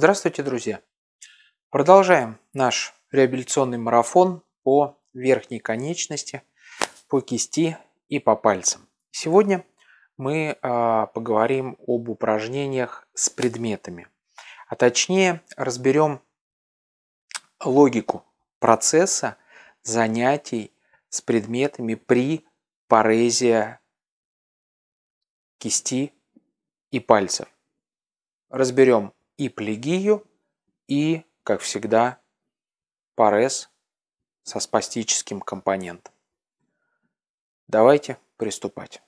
Здравствуйте, друзья! Продолжаем наш реабилитационный марафон по верхней конечности, по кисти и по пальцам. Сегодня мы а, поговорим об упражнениях с предметами, а точнее разберем логику процесса занятий с предметами при парезе кисти и пальцев. Разберем и Плегию, и, как всегда, Парес со спастическим компонентом. Давайте приступать.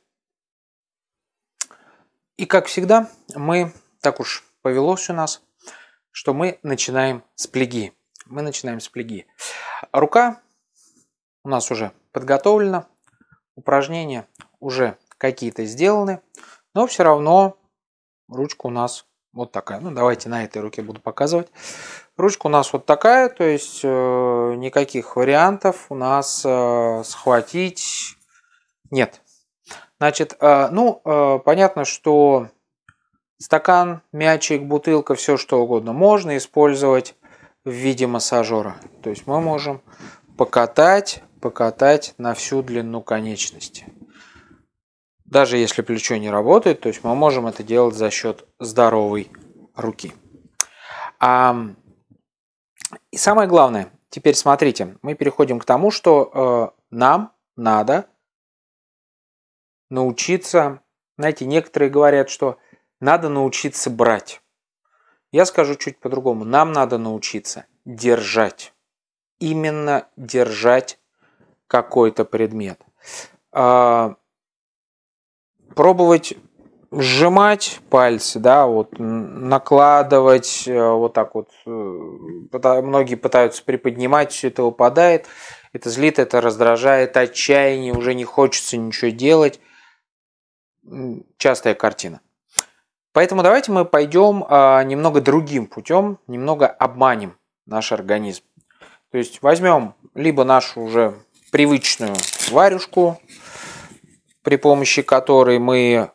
И, как всегда, мы, так уж повелось у нас, что мы начинаем с плеги. Мы начинаем с плеги. Рука у нас уже подготовлена, упражнения уже какие-то сделаны, но все равно ручка у нас вот такая. Ну, давайте на этой руке буду показывать. Ручка у нас вот такая, то есть э, никаких вариантов у нас э, схватить нет. Значит, э, ну, э, понятно, что стакан, мячик, бутылка, все что угодно можно использовать в виде массажера. То есть мы можем покатать, покатать на всю длину конечности. Даже если плечо не работает, то есть мы можем это делать за счет здоровой руки. А, и самое главное, теперь смотрите, мы переходим к тому, что э, нам надо научиться, знаете, некоторые говорят, что надо научиться брать. Я скажу чуть по-другому. Нам надо научиться держать. Именно держать какой-то предмет. А, пробовать сжимать пальцы, да, вот накладывать, э, вот так вот. Э, многие пытаются приподнимать, все это выпадает. Это злит, это раздражает, отчаяние, уже не хочется ничего делать. Частая картина. Поэтому давайте мы пойдем а, немного другим путем, немного обманем наш организм. То есть возьмем либо нашу уже привычную варежку, при помощи которой мы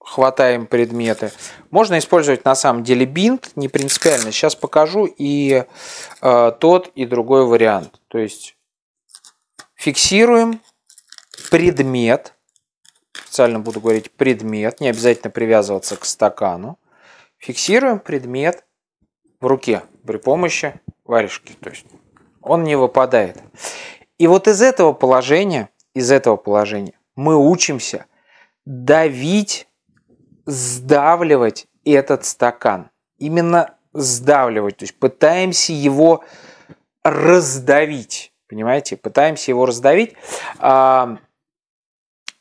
хватаем предметы. Можно использовать на самом деле бинт, не принципиально. Сейчас покажу и э, тот, и другой вариант. То есть фиксируем предмет, специально буду говорить предмет, не обязательно привязываться к стакану. Фиксируем предмет в руке при помощи варежки, то есть он не выпадает. И вот из этого положения, из этого положения мы учимся давить, сдавливать этот стакан. Именно сдавливать, то есть пытаемся его раздавить, понимаете, пытаемся его раздавить. А,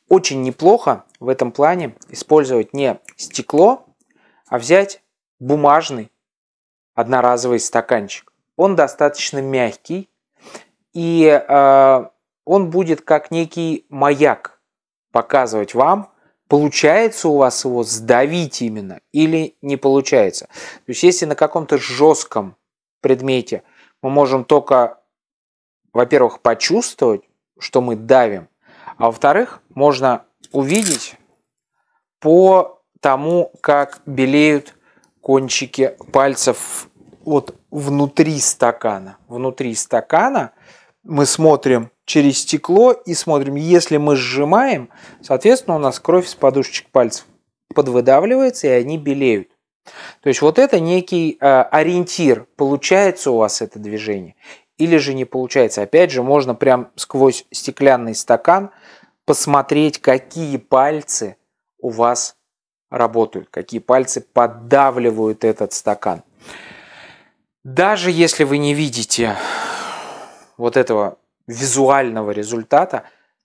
очень неплохо в этом плане использовать не стекло, а взять бумажный одноразовый стаканчик. Он достаточно мягкий, и э, он будет как некий маяк показывать вам, получается у вас его сдавить именно или не получается. То есть если на каком-то жестком предмете мы можем только, во-первых, почувствовать, что мы давим, а во-вторых, можно увидеть по тому, как белеют кончики пальцев вот внутри стакана. Внутри стакана – мы смотрим через стекло и смотрим, если мы сжимаем, соответственно, у нас кровь с подушечек пальцев подвыдавливается, и они белеют. То есть вот это некий э, ориентир, получается у вас это движение или же не получается. Опять же, можно прям сквозь стеклянный стакан посмотреть, какие пальцы у вас работают, какие пальцы поддавливают этот стакан. Даже если вы не видите вот этого визуального результата,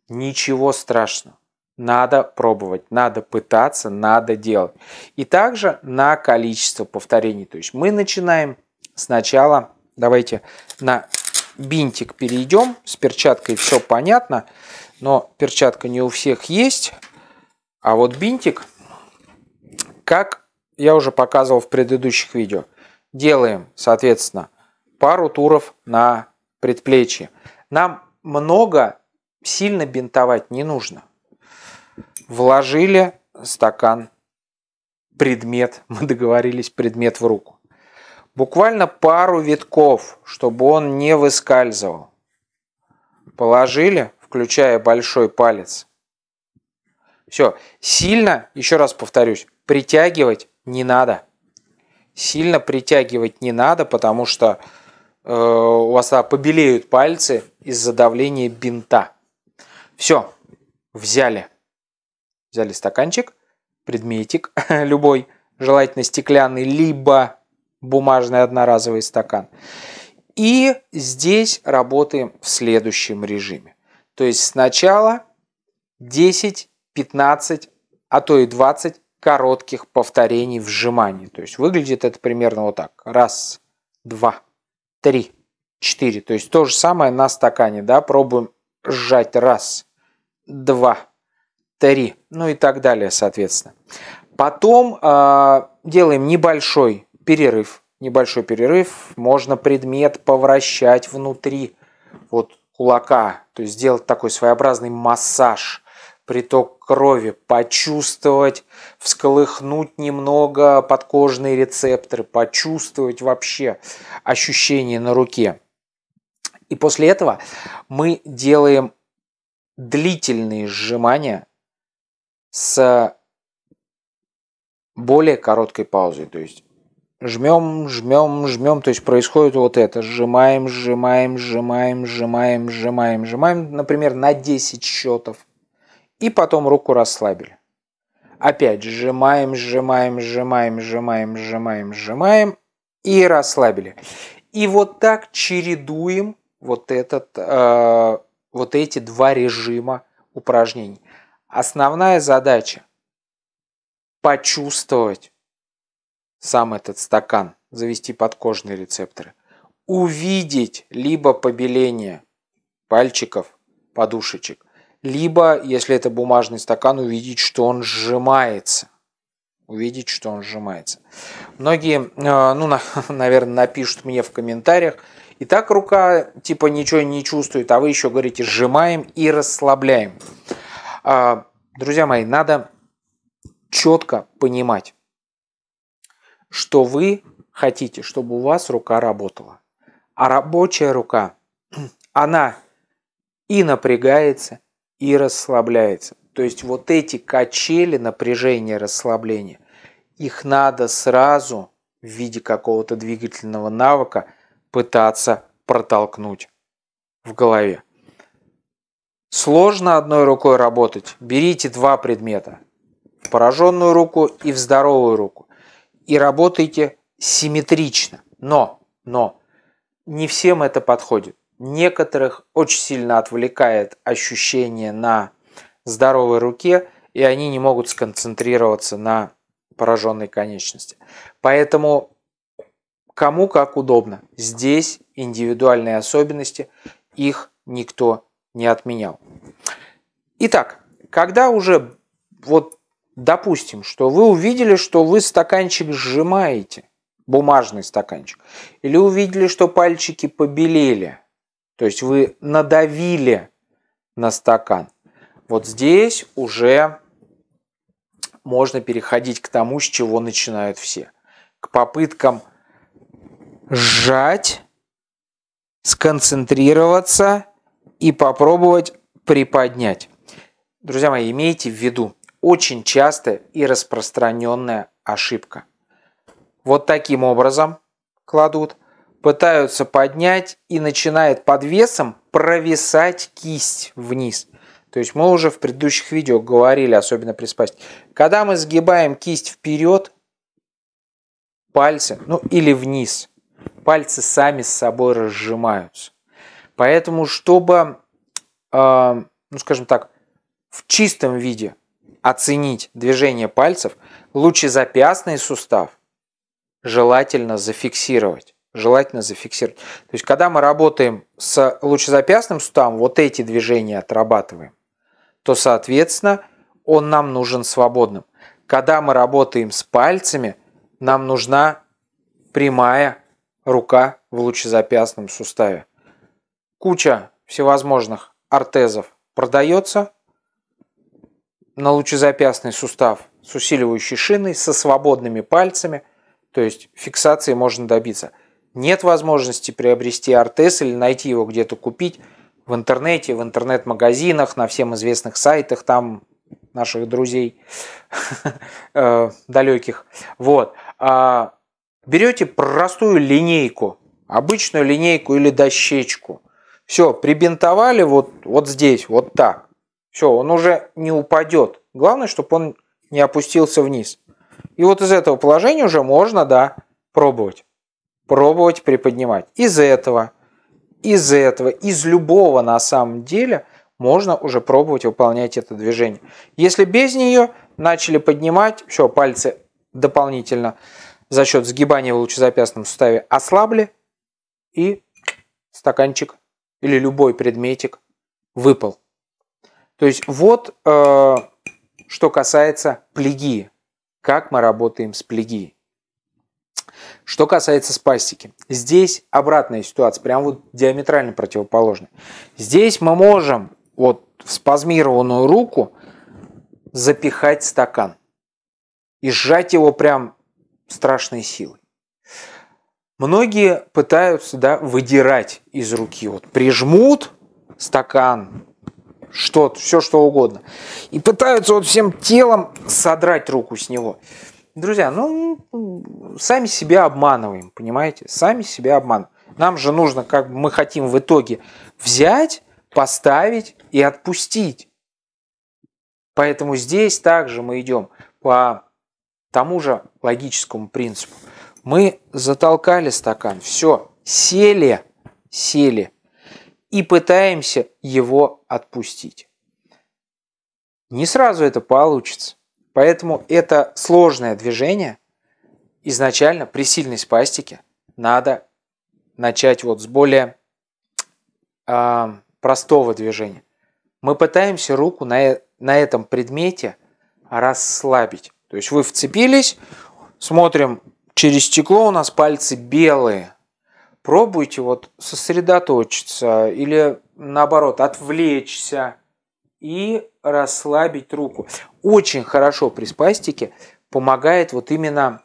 ничего страшного. Надо пробовать, надо пытаться, надо делать. И также на количество повторений. То есть мы начинаем сначала, давайте на бинтик перейдем. С перчаткой все понятно, но перчатка не у всех есть. А вот бинтик, как я уже показывал в предыдущих видео, делаем, соответственно, пару туров на предплечье. Нам много сильно бинтовать не нужно. Вложили стакан, предмет, мы договорились, предмет в руку. Буквально пару витков, чтобы он не выскальзывал. Положили, включая большой палец. Все, сильно, еще раз повторюсь, притягивать не надо. Сильно притягивать не надо, потому что Э, у вас а, побелеют пальцы из-за давления бинта. Все, взяли. Взяли стаканчик, предметик любой, желательно стеклянный, либо бумажный одноразовый стакан. И здесь работаем в следующем режиме. То есть сначала 10, 15, а то и 20 коротких повторений вжиманий. То есть выглядит это примерно вот так. Раз, два, три, четыре. То есть то же самое на стакане, да, пробуем сжать раз, два, три, ну и так далее, соответственно. Потом э, делаем небольшой перерыв, небольшой перерыв, можно предмет повращать внутри вот кулака, то есть сделать такой своеобразный массаж – приток крови, почувствовать, всколыхнуть немного подкожные рецепторы, почувствовать вообще ощущение на руке. И после этого мы делаем длительные сжимания с более короткой паузой. То есть жмем, жмем, жмем, то есть происходит вот это. Сжимаем, сжимаем, сжимаем, сжимаем, сжимаем, сжимаем, например, на 10 счетов и потом руку расслабили. Опять сжимаем, сжимаем, сжимаем, сжимаем, сжимаем, сжимаем и расслабили. И вот так чередуем вот, этот, э, вот эти два режима упражнений. Основная задача – почувствовать сам этот стакан, завести подкожные рецепторы, увидеть либо побеление пальчиков, подушечек, либо, если это бумажный стакан, увидеть, что он сжимается. Увидеть, что он сжимается. Многие, э, ну, на, наверное, напишут мне в комментариях, и так рука типа ничего не чувствует, а вы еще говорите сжимаем и расслабляем. А, друзья мои, надо четко понимать, что вы хотите, чтобы у вас рука работала. А рабочая рука, она и напрягается, и расслабляется. То есть вот эти качели напряжения, расслабления, их надо сразу в виде какого-то двигательного навыка пытаться протолкнуть в голове. Сложно одной рукой работать. Берите два предмета. В пораженную руку и в здоровую руку. И работайте симметрично. Но, но, не всем это подходит некоторых очень сильно отвлекает ощущение на здоровой руке, и они не могут сконцентрироваться на пораженной конечности. Поэтому кому как удобно. Здесь индивидуальные особенности, их никто не отменял. Итак, когда уже вот допустим, что вы увидели, что вы стаканчик сжимаете, бумажный стаканчик, или увидели, что пальчики побелели, то есть вы надавили на стакан. Вот здесь уже можно переходить к тому, с чего начинают все. К попыткам сжать, сконцентрироваться и попробовать приподнять. Друзья мои, имейте в виду, очень частая и распространенная ошибка. Вот таким образом кладут – пытаются поднять и начинает под весом провисать кисть вниз. То есть мы уже в предыдущих видео говорили, особенно при спасти. Когда мы сгибаем кисть вперед, пальцы, ну или вниз, пальцы сами с собой разжимаются. Поэтому, чтобы, э, ну скажем так, в чистом виде оценить движение пальцев, лучезапястный сустав желательно зафиксировать желательно зафиксировать. То есть, когда мы работаем с лучезапястным суставом, вот эти движения отрабатываем, то, соответственно, он нам нужен свободным. Когда мы работаем с пальцами, нам нужна прямая рука в лучезапястном суставе. Куча всевозможных ортезов продается на лучезапястный сустав с усиливающей шиной, со свободными пальцами, то есть фиксации можно добиться – нет возможности приобрести Артес или найти его где-то купить в интернете, в интернет-магазинах, на всем известных сайтах там наших друзей э, далеких. Вот. А берете простую линейку, обычную линейку или дощечку. Все, прибинтовали вот, вот здесь, вот так. Все, он уже не упадет. Главное, чтобы он не опустился вниз. И вот из этого положения уже можно, да, пробовать пробовать приподнимать. Из этого, из этого, из любого на самом деле можно уже пробовать выполнять это движение. Если без нее начали поднимать, все, пальцы дополнительно за счет сгибания в лучезапястном суставе ослабли, и стаканчик или любой предметик выпал. То есть вот э, что касается плеги как мы работаем с плегией. Что касается спастики, здесь обратная ситуация, прям вот диаметрально противоположная. Здесь мы можем вот в спазмированную руку запихать стакан и сжать его прям страшной силой. Многие пытаются да, выдирать из руки, вот прижмут стакан, что-то, все что угодно, и пытаются вот всем телом содрать руку с него. Друзья, ну, сами себя обманываем, понимаете? Сами себя обманываем. Нам же нужно, как мы хотим в итоге, взять, поставить и отпустить. Поэтому здесь также мы идем по тому же логическому принципу. Мы затолкали стакан, все, сели, сели и пытаемся его отпустить. Не сразу это получится. Поэтому это сложное движение. Изначально при сильной спастике надо начать вот с более э, простого движения. Мы пытаемся руку на, э, на этом предмете расслабить. То есть вы вцепились, смотрим через стекло, у нас пальцы белые. Пробуйте вот сосредоточиться или наоборот отвлечься и расслабить руку очень хорошо при спастике помогает вот именно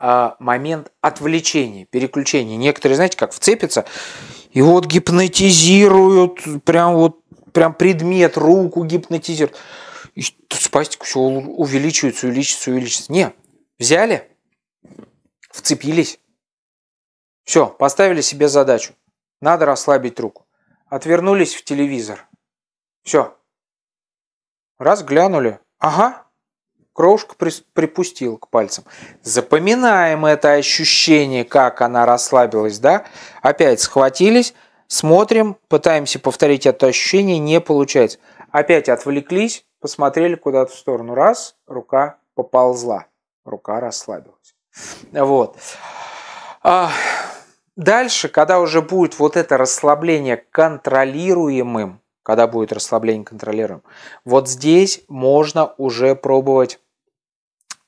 а, момент отвлечения, переключения. Некоторые, знаете, как вцепятся, и вот гипнотизируют, прям вот прям предмет, руку гипнотизируют. И спастик все увеличивается, увеличивается, увеличивается. Не, взяли, вцепились, все, поставили себе задачу. Надо расслабить руку. Отвернулись в телевизор. Все. Раз глянули, Ага. Крошка при, припустил к пальцам. Запоминаем это ощущение, как она расслабилась, да? Опять схватились, смотрим, пытаемся повторить это ощущение, не получается. Опять отвлеклись, посмотрели куда-то в сторону. Раз, рука поползла, рука расслабилась. Вот. А дальше, когда уже будет вот это расслабление контролируемым, когда будет расслабление контролером. Вот здесь можно уже пробовать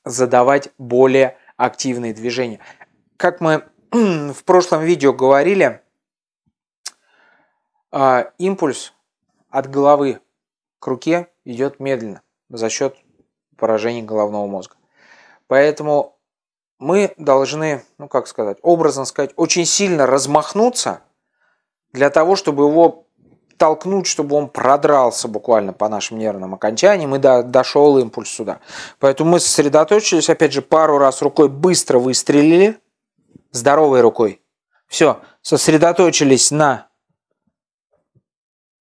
задавать более активные движения. Как мы в прошлом видео говорили, а, импульс от головы к руке идет медленно за счет поражения головного мозга. Поэтому мы должны, ну как сказать, образно сказать, очень сильно размахнуться для того, чтобы его толкнуть, чтобы он продрался буквально по нашим нервным окончаниям и до, дошел импульс сюда. Поэтому мы сосредоточились, опять же, пару раз рукой быстро выстрелили, здоровой рукой. Все, сосредоточились на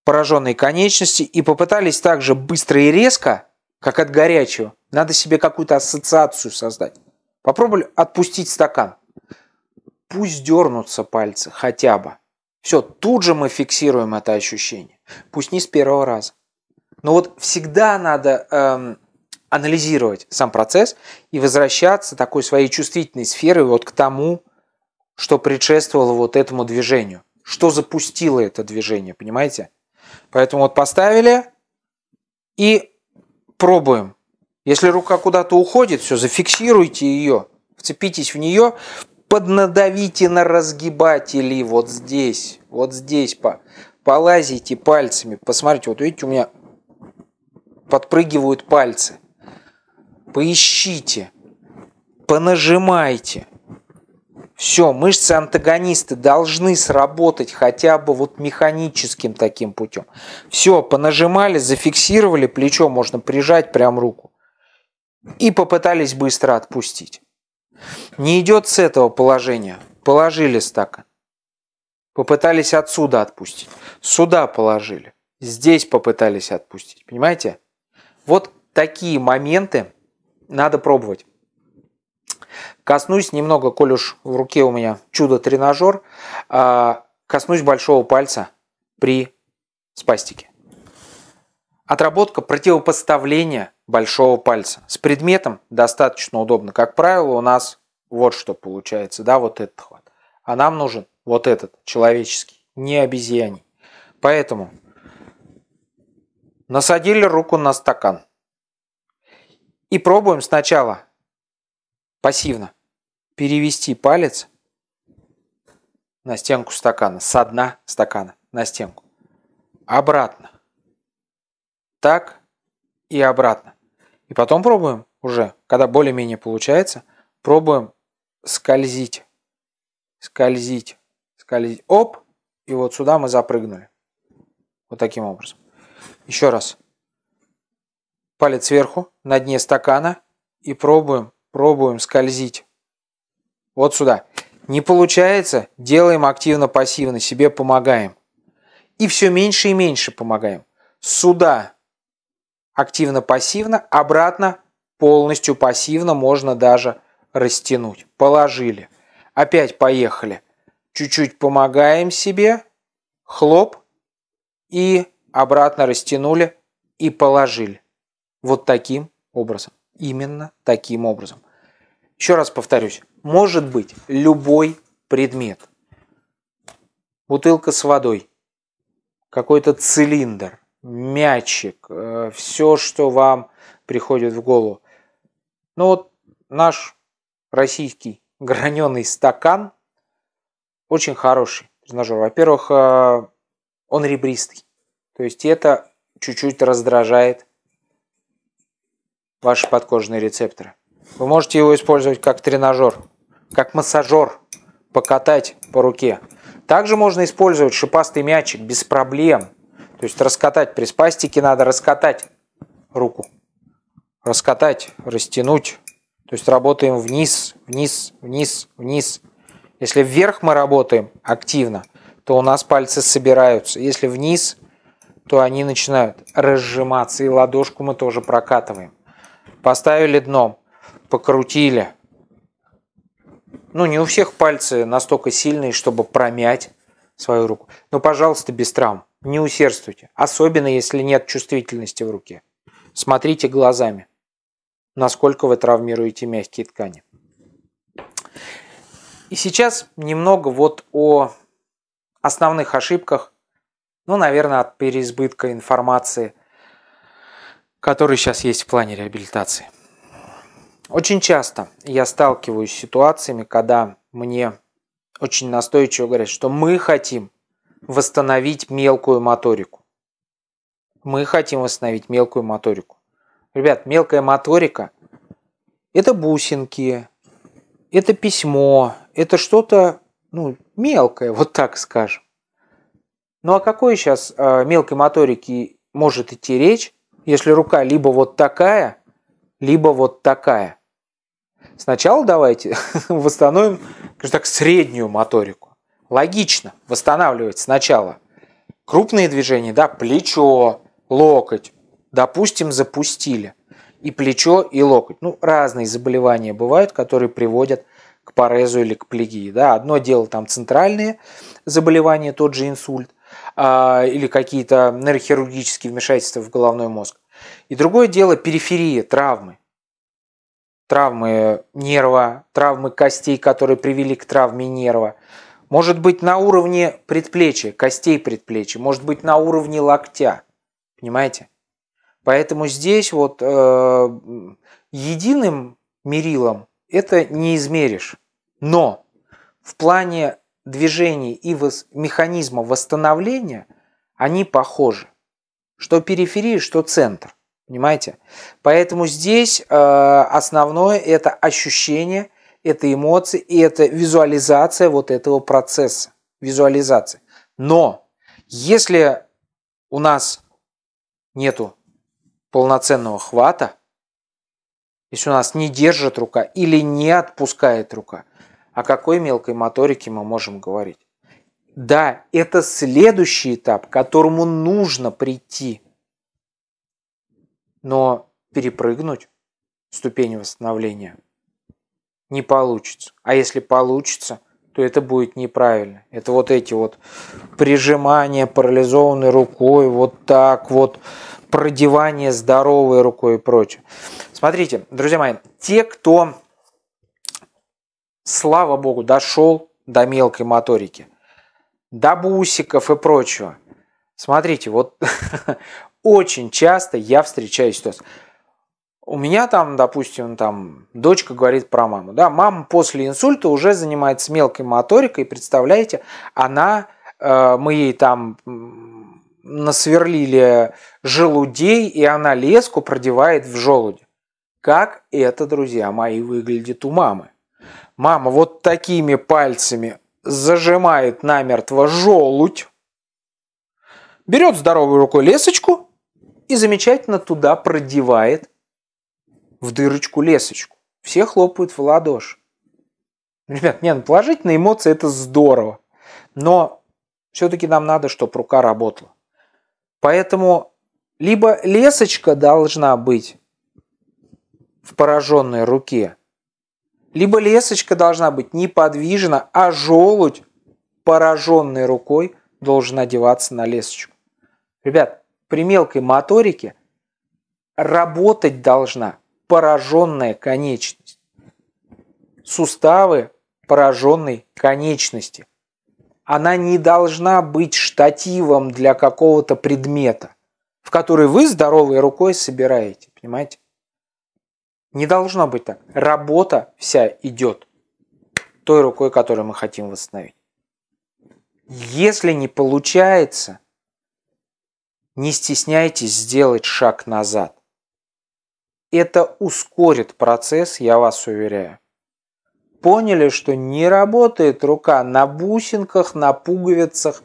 пораженной конечности и попытались также быстро и резко, как от горячего. Надо себе какую-то ассоциацию создать. Попробовали отпустить стакан. Пусть дернутся пальцы хотя бы. Все, тут же мы фиксируем это ощущение. Пусть не с первого раза. Но вот всегда надо эм, анализировать сам процесс и возвращаться такой своей чувствительной сферой вот к тому, что предшествовало вот этому движению. Что запустило это движение, понимаете? Поэтому вот поставили и пробуем. Если рука куда-то уходит, все, зафиксируйте ее, вцепитесь в нее, поднадавите на разгибатели вот здесь, вот здесь, по, полазите пальцами, посмотрите, вот видите, у меня подпрыгивают пальцы. Поищите, понажимайте. Все, мышцы-антагонисты должны сработать хотя бы вот механическим таким путем. Все, понажимали, зафиксировали плечо, можно прижать прям руку. И попытались быстро отпустить. Не идет с этого положения. Положили стакан. Попытались отсюда отпустить. Сюда положили. Здесь попытались отпустить. Понимаете? Вот такие моменты надо пробовать. Коснусь немного, коль уж в руке у меня чудо-тренажер, а, коснусь большого пальца при спастике. Отработка противопоставления большого пальца. С предметом достаточно удобно. Как правило, у нас вот что получается, да, вот этот хват. А нам нужен вот этот, человеческий, не обезьяний. Поэтому насадили руку на стакан. И пробуем сначала пассивно перевести палец на стенку стакана, с дна стакана на стенку. Обратно. Так и обратно. И потом пробуем уже, когда более-менее получается, пробуем скользить, скользить, скользить. Оп! И вот сюда мы запрыгнули. Вот таким образом. Еще раз. Палец сверху, на дне стакана. И пробуем, пробуем скользить. Вот сюда. Не получается, делаем активно-пассивно, себе помогаем. И все меньше и меньше помогаем. Сюда активно-пассивно, обратно полностью пассивно можно даже растянуть. Положили. Опять поехали. Чуть-чуть помогаем себе. Хлоп. И обратно растянули и положили. Вот таким образом. Именно таким образом. Еще раз повторюсь. Может быть любой предмет. Бутылка с водой. Какой-то цилиндр. Мячик. Э, Все, что вам приходит в голову. Ну вот наш российский граненый стакан очень хороший тренажер. Во-первых, э, он ребристый. То есть это чуть-чуть раздражает ваши подкожные рецепторы. Вы можете его использовать как тренажер, как массажер, покатать по руке. Также можно использовать шипастый мячик без проблем. То есть раскатать при спастике надо раскатать руку. Раскатать, растянуть, то есть работаем вниз, вниз, вниз, вниз. Если вверх мы работаем активно, то у нас пальцы собираются. Если вниз, то они начинают разжиматься. И ладошку мы тоже прокатываем. Поставили дном, покрутили. Ну, не у всех пальцы настолько сильные, чтобы промять свою руку. Но, пожалуйста, без травм. Не усердствуйте. Особенно, если нет чувствительности в руке. Смотрите глазами насколько вы травмируете мягкие ткани. И сейчас немного вот о основных ошибках, ну, наверное, от переизбытка информации, которые сейчас есть в плане реабилитации. Очень часто я сталкиваюсь с ситуациями, когда мне очень настойчиво говорят, что мы хотим восстановить мелкую моторику. Мы хотим восстановить мелкую моторику. Ребят, мелкая моторика – это бусинки, это письмо, это что-то ну, мелкое, вот так скажем. Ну а какой сейчас э, мелкой моторики может идти речь, если рука либо вот такая, либо вот такая? Сначала давайте восстановим, скажем так, среднюю моторику. Логично восстанавливать сначала крупные движения, да, плечо, локоть, допустим, запустили и плечо, и локоть. Ну, разные заболевания бывают, которые приводят к парезу или к плегии. Да? Одно дело там центральные заболевания, тот же инсульт, а, или какие-то нейрохирургические вмешательства в головной мозг. И другое дело периферии, травмы. Травмы нерва, травмы костей, которые привели к травме нерва. Может быть на уровне предплечья, костей предплечья, может быть на уровне локтя. Понимаете? Поэтому здесь вот э, единым мерилом это не измеришь. Но в плане движений и вос- механизма восстановления они похожи. Что периферия, что центр. Понимаете? Поэтому здесь э, основное это ощущение, это эмоции и это визуализация вот этого процесса. Визуализация. Но если у нас нету полноценного хвата, если у нас не держит рука или не отпускает рука, о какой мелкой моторике мы можем говорить? Да, это следующий этап, к которому нужно прийти. Но перепрыгнуть ступень восстановления не получится. А если получится, то это будет неправильно. Это вот эти вот прижимания парализованной рукой, вот так вот, продевание здоровой рукой и прочее. Смотрите, друзья мои, те, кто, слава богу, дошел до мелкой моторики, до бусиков и прочего, смотрите, вот очень часто я встречаюсь с У меня там, допустим, там дочка говорит про маму. Да, мама после инсульта уже занимается мелкой моторикой, представляете, она, э, мы ей там насверлили желудей, и она леску продевает в желуди. Как это, друзья мои, выглядит у мамы? Мама вот такими пальцами зажимает намертво желудь, берет здоровой рукой лесочку и замечательно туда продевает в дырочку лесочку. Все хлопают в ладоши. Ребят, нет, ну, положительные эмоции – это здорово. Но все-таки нам надо, чтобы рука работала. Поэтому либо лесочка должна быть в пораженной руке, либо лесочка должна быть неподвижна, а желудь пораженной рукой должен одеваться на лесочку. Ребят, при мелкой моторике работать должна пораженная конечность. Суставы пораженной конечности – она не должна быть штативом для какого-то предмета, в который вы здоровой рукой собираете, понимаете? Не должно быть так. Работа вся идет той рукой, которую мы хотим восстановить. Если не получается, не стесняйтесь сделать шаг назад. Это ускорит процесс, я вас уверяю поняли, что не работает рука на бусинках, на пуговицах,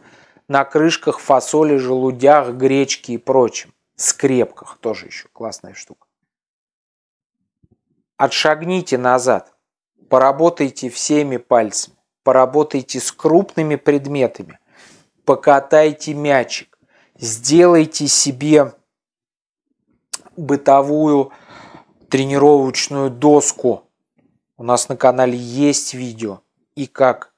на крышках фасоли, желудях, гречки и прочем. Скрепках тоже еще классная штука. Отшагните назад, поработайте всеми пальцами, поработайте с крупными предметами, покатайте мячик, сделайте себе бытовую тренировочную доску у нас на канале есть видео и как,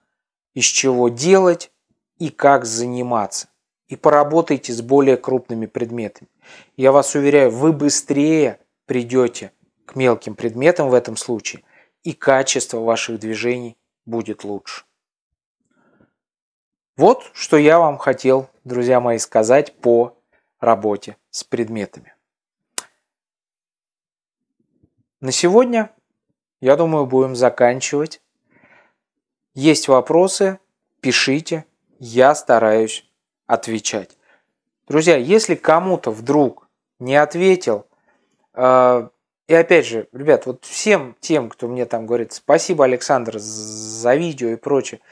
из чего делать, и как заниматься. И поработайте с более крупными предметами. Я вас уверяю, вы быстрее придете к мелким предметам в этом случае, и качество ваших движений будет лучше. Вот что я вам хотел, друзья мои, сказать по работе с предметами. На сегодня я думаю, будем заканчивать. Есть вопросы, пишите, я стараюсь отвечать. Друзья, если кому-то вдруг не ответил, э, и опять же, ребят, вот всем тем, кто мне там говорит, спасибо, Александр, за видео и прочее,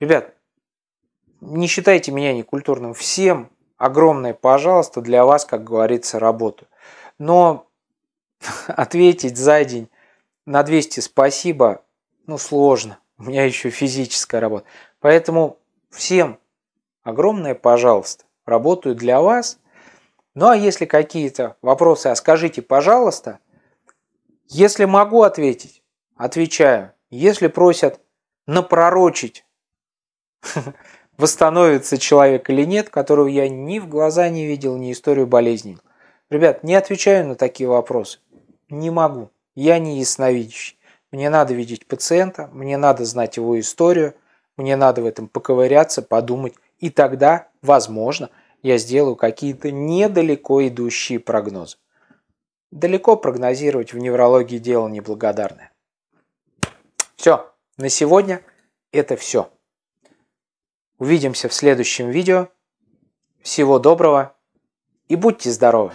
ребят, не считайте меня некультурным. Всем огромное пожалуйста, для вас, как говорится, работу. Но ответить за день на 200 спасибо, ну сложно, у меня еще физическая работа. Поэтому всем огромное пожалуйста, работаю для вас. Ну а если какие-то вопросы, а скажите, пожалуйста, если могу ответить, отвечаю. Если просят напророчить, восстановится человек или нет, которого я ни в глаза не видел, ни историю болезни. Ребят, не отвечаю на такие вопросы. Не могу. Я не ясновидящий. Мне надо видеть пациента, мне надо знать его историю, мне надо в этом поковыряться, подумать, и тогда, возможно, я сделаю какие-то недалеко идущие прогнозы. Далеко прогнозировать в неврологии дело неблагодарное. Все, на сегодня это все. Увидимся в следующем видео. Всего доброго и будьте здоровы!